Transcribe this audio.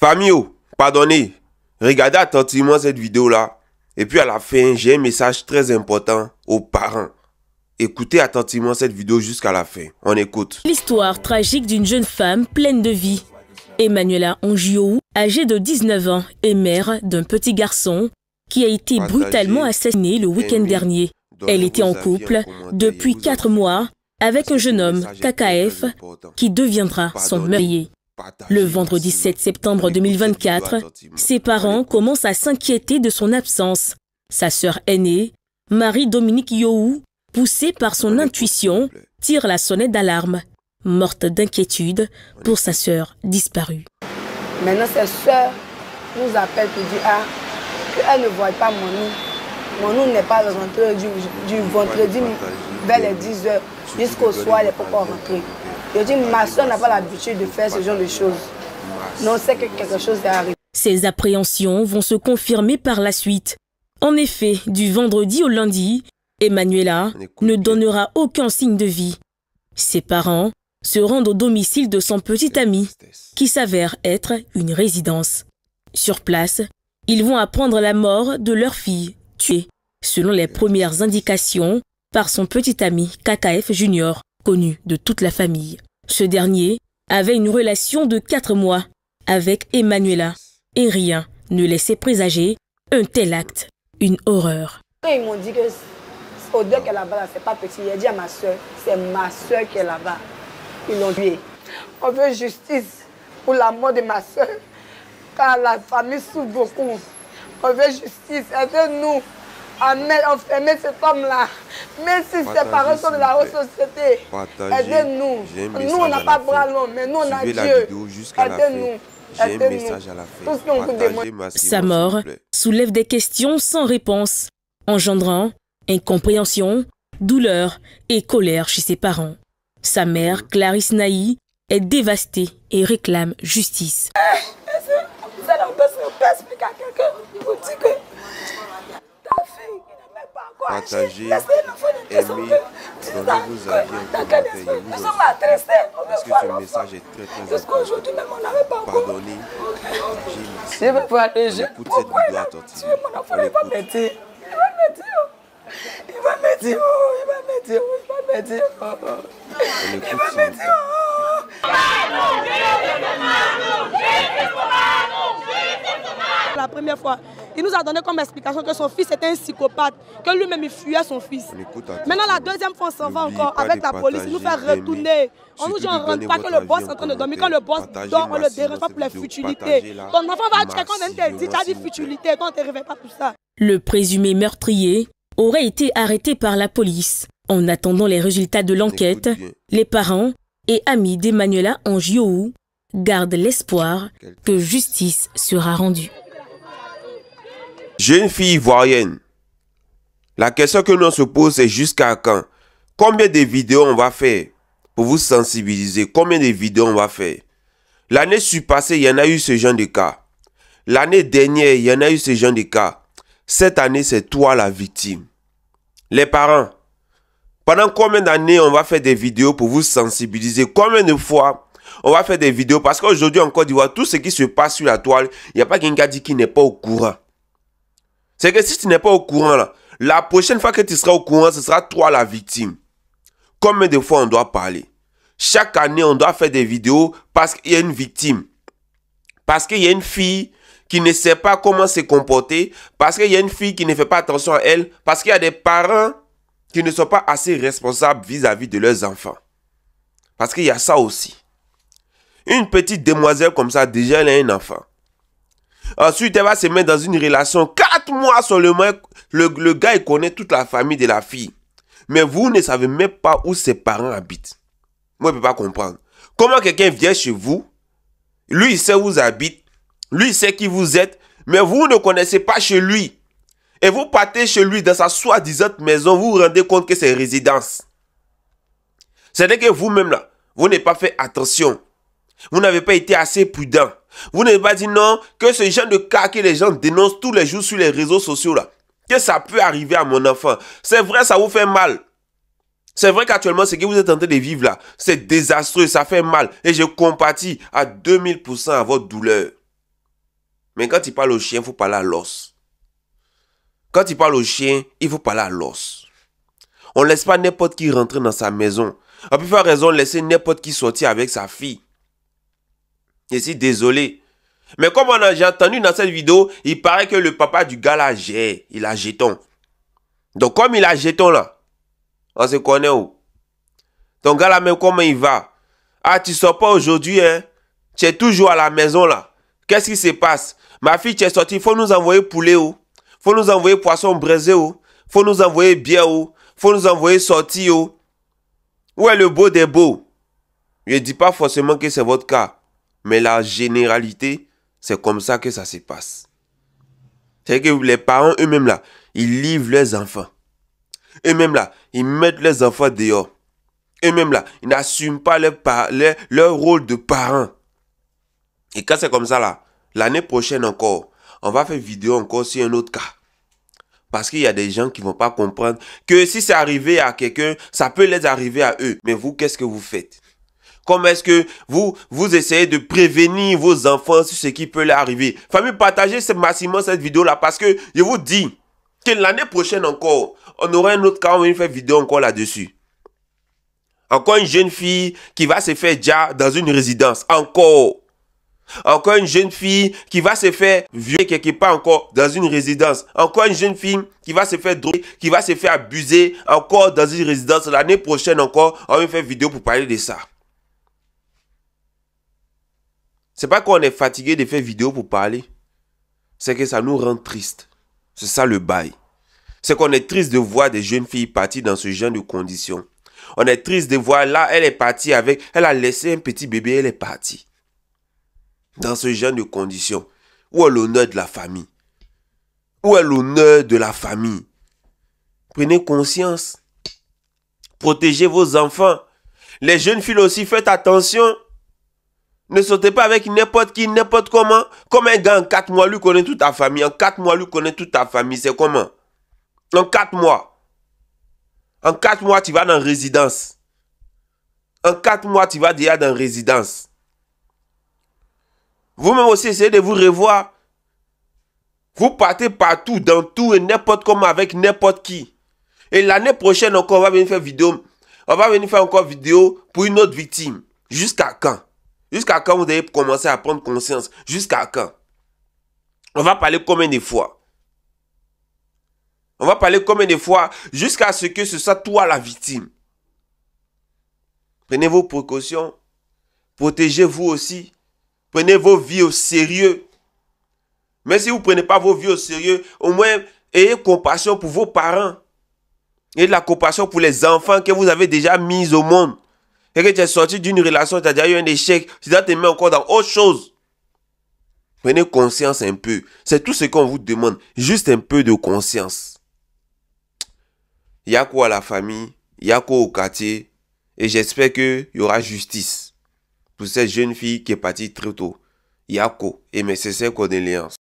Famille, oh, pardonnez, regardez attentivement cette vidéo-là. Et puis à la fin, j'ai un message très important aux parents. Écoutez attentivement cette vidéo jusqu'à la fin. On écoute. L'histoire tragique d'une jeune femme pleine de vie. Emmanuela Angiou, âgée de 19 ans et mère d'un petit garçon qui a été brutalement assassiné le week-end eh dernier. Elle était en couple depuis 4 mois avec un jeune homme, KKF, qui deviendra son meurtrier. Le vendredi 7 septembre 2024, ses parents commencent à s'inquiéter de son absence. Sa sœur aînée, Marie-Dominique Yohou, poussée par son intuition, tire la sonnette d'alarme, morte d'inquiétude pour sa sœur disparue. Maintenant, sa sœur nous appelle pour dire ah, Elle ne voit pas mon nom n'est pas rentré du, du vendredi vers les 10h jusqu'au soir, elle n'est pas rentrée. Je ma soeur n'a pas l'habitude de faire ce genre de choses. on que quelque chose est arrivé. Ces appréhensions vont se confirmer par la suite. En effet, du vendredi au lundi, Emmanuela ne donnera aucun signe de vie. Ses parents se rendent au domicile de son petit ami, qui s'avère être une résidence. Sur place, ils vont apprendre la mort de leur fille, tuée, selon les premières indications, par son petit ami KKF Junior, connu de toute la famille. Ce dernier avait une relation de quatre mois avec Emmanuela et rien ne laissait présager un tel acte, une horreur. Quand ils m'ont dit que l'odeur qu'elle est là-bas, c'est pas petit, il a dit à ma soeur, c'est ma soeur qui est là-bas. Ils l'ont tué. On veut justice pour la mort de ma soeur, car la famille souffre beaucoup. On veut justice, avec nous Amen enfermer ces femmes-là. Même si ses parents sont de la haute société, aidez-nous. Nous, on n'a pas bras longs, mais nous, on a Dieu. Aidez-nous. Aidez-nous. Sa mort soulève des questions sans réponse, engendrant incompréhension, douleur et colère chez ses parents. Sa mère, Clarisse Naï, est dévastée et réclame justice. partagé, aimé dans le vous aviez encouragé. Nous sommes adressés. Parce que ce message est très très important. Jusqu'aujourd'hui même, on n'avait pas encore. Pardonnez. Je vais pas aller. Je écoute cette vidéo attentive. Mon enfant, il va me dire. Il va me dire. Il va me dire. Il va me dire. Il va me dire. Il va me dire. La première fois, il nous a donné comme explication que son fils était un psychopathe, que lui-même il fuyait son fils. Maintenant, la deuxième fois, on s'en va encore avec la police. nous fait retourner. On nous dit, on ne rentre pas, que le boss est en train de dormir. Quand le boss dort, on le dérange pas pour les futilités. Ton enfant va dire, quand on t'a dit, tu as dit futilité, quand on ne te réveille pas pour ça. Le présumé meurtrier aurait été arrêté par la police. En attendant les résultats de l'enquête, les parents et amis d'Emmanuela Angiou gardent l'espoir que justice sera rendue. Jeune fille ivoirienne, la question que l'on se pose c'est jusqu'à quand Combien de vidéos on va faire pour vous sensibiliser Combien de vidéos on va faire L'année surpassée, il y en a eu ce genre de cas. L'année dernière, il y en a eu ce genre de cas. Cette année, c'est toi la victime. Les parents, pendant combien d'années on va faire des vidéos pour vous sensibiliser Combien de fois on va faire des vidéos Parce qu'aujourd'hui en Côte d'Ivoire, tout ce qui se passe sur la toile, il n'y a pas quelqu'un qui dit n'est pas au courant. C'est que si tu n'es pas au courant là, la prochaine fois que tu seras au courant, ce sera toi la victime. Combien de fois on doit parler Chaque année, on doit faire des vidéos parce qu'il y a une victime. Parce qu'il y a une fille qui ne sait pas comment se comporter, parce qu'il y a une fille qui ne fait pas attention à elle, parce qu'il y a des parents qui ne sont pas assez responsables vis-à-vis -vis de leurs enfants. Parce qu'il y a ça aussi. Une petite demoiselle comme ça, déjà elle a un enfant. Ensuite, elle va se mettre dans une relation. Quatre mois seulement, le, gars, il connaît toute la famille de la fille. Mais vous ne savez même pas où ses parents habitent. Moi, je ne peux pas comprendre. Comment quelqu'un vient chez vous, lui, il sait où vous habite, lui, il sait qui vous êtes, mais vous ne connaissez pas chez lui. Et vous partez chez lui dans sa soi-disant maison, vous vous rendez compte que c'est résidence. C'est-à-dire que vous-même, là, vous n'avez pas fait attention. Vous n'avez pas été assez prudent. Vous n'avez pas dit non que ce genre de cas que les gens dénoncent tous les jours sur les réseaux sociaux là, que ça peut arriver à mon enfant. C'est vrai, ça vous fait mal. C'est vrai qu'actuellement, ce que vous êtes en train de vivre là, c'est désastreux, ça fait mal. Et je compatis à 2000% à votre douleur. Mais quand il parle au chien, il faut parler à l'os. Quand il parle au chien, il faut parler à l'os. On ne laisse pas n'importe qui rentrer dans sa maison. On peut faire raison de laisser n'importe qui sortir avec sa fille. Je suis désolé. Mais comme on a, j'ai entendu dans cette vidéo, il paraît que le papa du gars là Il a jeton. Donc comme il a jeton là, on se connaît où Ton gars là même comment il va Ah tu sors pas aujourd'hui hein Tu es toujours à la maison là. Qu'est-ce qui se passe Ma fille tu es sortie, faut nous envoyer poulet où Faut nous envoyer poisson braisé où Faut nous envoyer bière où Faut nous envoyer sortie où Où est le beau des beaux Je ne dis pas forcément que c'est votre cas. Mais la généralité, c'est comme ça que ça se passe. C'est que les parents eux-mêmes là, ils livrent leurs enfants. Eux-mêmes là, ils mettent leurs enfants dehors. Eux-mêmes là, ils n'assument pas leur, rôle de parents. Et quand c'est comme ça là, l'année prochaine encore, on va faire vidéo encore sur un autre cas. Parce qu'il y a des gens qui vont pas comprendre que si c'est arrivé à quelqu'un, ça peut les arriver à eux. Mais vous, qu'est-ce que vous faites Comment est-ce que vous, vous essayez de prévenir vos enfants sur ce qui peut leur arriver Famille, partagez massivement cette vidéo-là parce que je vous dis que l'année prochaine encore, on aura un autre cas, on va faire vidéo encore là-dessus. Encore une jeune fille qui va se faire déjà dans une résidence. Encore. Encore une jeune fille qui va se faire violer quelque part encore dans une résidence. Encore une jeune fille qui va se faire droguer, qui va se faire abuser encore dans une résidence. L'année prochaine encore, on va faire vidéo pour parler de ça. C'est pas qu'on est fatigué de faire vidéo pour parler. C'est que ça nous rend triste. C'est ça le bail. C'est qu'on est triste de voir des jeunes filles partir dans ce genre de conditions. On est triste de voir là, elle est partie avec, elle a laissé un petit bébé, elle est partie. Dans ce genre de conditions. Où est l'honneur de la famille Où est l'honneur de la famille Prenez conscience. Protégez vos enfants. Les jeunes filles aussi, faites attention. Ne sortez pas avec n'importe qui, n'importe comment. Comme un gars en 4 mois, lui connaît toute ta famille. En 4 mois, lui connaît toute ta famille. C'est comment En 4 mois. En 4 mois, tu vas dans résidence. En 4 mois, tu vas déjà dans résidence. Vous-même aussi, essayez de vous revoir. Vous partez partout, dans tout et n'importe comment, avec n'importe qui. Et l'année prochaine encore, on va venir faire vidéo. On va venir faire encore vidéo pour une autre victime. Jusqu'à quand Jusqu'à quand vous allez commencer à prendre conscience Jusqu'à quand On va parler combien de fois On va parler combien de fois jusqu'à ce que ce soit toi la victime Prenez vos précautions. Protégez-vous aussi. Prenez vos vies au sérieux. Mais si vous ne prenez pas vos vies au sérieux, au moins ayez compassion pour vos parents. Et de la compassion pour les enfants que vous avez déjà mis au monde et que tu es sorti d'une relation, tu as déjà eu un échec, tu dois te mettre encore dans autre chose. Prenez conscience un peu. C'est tout ce qu'on vous demande. Juste un peu de conscience. Il quoi à la famille Yako au quartier Et j'espère qu'il y aura justice pour cette jeune fille qui est partie très tôt. Yako et mes sincères condoléances.